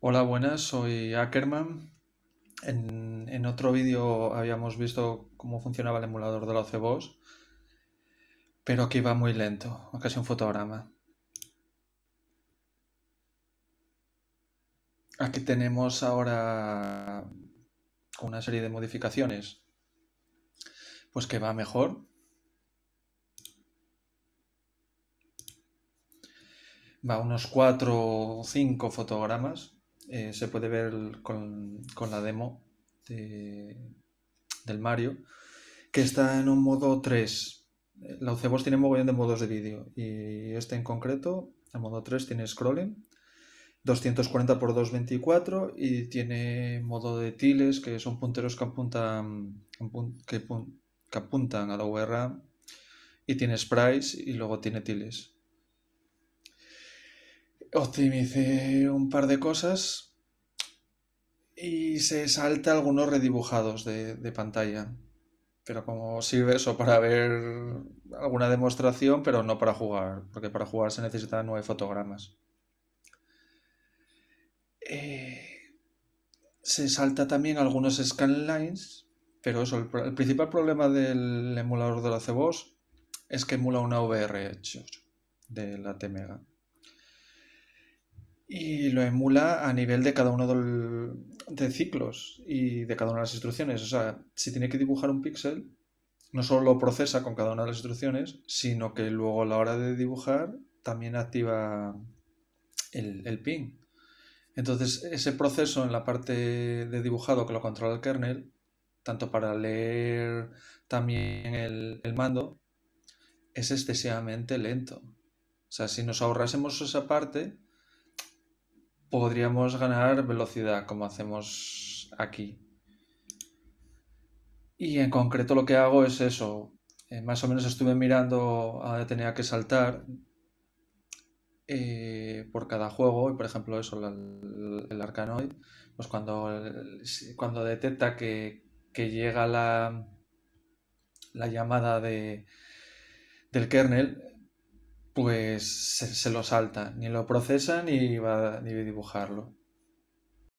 Hola, buenas, soy Ackerman. En, otro vídeo habíamos visto cómo funcionaba el emulador de la OCBOS, pero aquí va muy lento, casi un fotograma. Aquí tenemos ahora una serie de modificaciones, pues que va mejor. Va unos 4 o 5 fotogramas eh, se puede ver con, la demo del Mario, que está en un modo 3. La Ucebos tiene un mogollón de modos de vídeo y este en concreto, el modo 3, tiene scrolling, 240 x 224 y tiene modo de tiles, que son punteros que apuntan, que, apuntan a la guerra y tiene sprites y luego tiene tiles optimicé un par de cosas y se salta algunos redibujados de, pantalla. Pero como sirve eso para ver alguna demostración, pero no para jugar, porque para jugar se necesitan nueve fotogramas. Eh, se salta también algunos scanlines, pero el, principal problema del emulador de la CBOS es que emula una VR de la T-Mega y lo emula a nivel de cada uno del, de ciclos y de cada una de las instrucciones. O sea, si tiene que dibujar un píxel, no solo lo procesa con cada una de las instrucciones, sino que luego a la hora de dibujar también activa el, pin. Entonces, ese proceso en la parte de dibujado que lo controla el kernel, tanto para leer también el, el mando, es excesivamente lento. O sea, si nos ahorrásemos esa parte, podríamos ganar velocidad como hacemos aquí. Y en concreto lo que hago es eso. Eh, más o menos estuve mirando a tener tenía que saltar eh, por cada juego. Y por ejemplo eso, el, Arcanoid, pues cuando, cuando detecta que, llega la, la llamada de, del kernel, pues se, lo salta, ni lo procesa va, ni va a dibujarlo.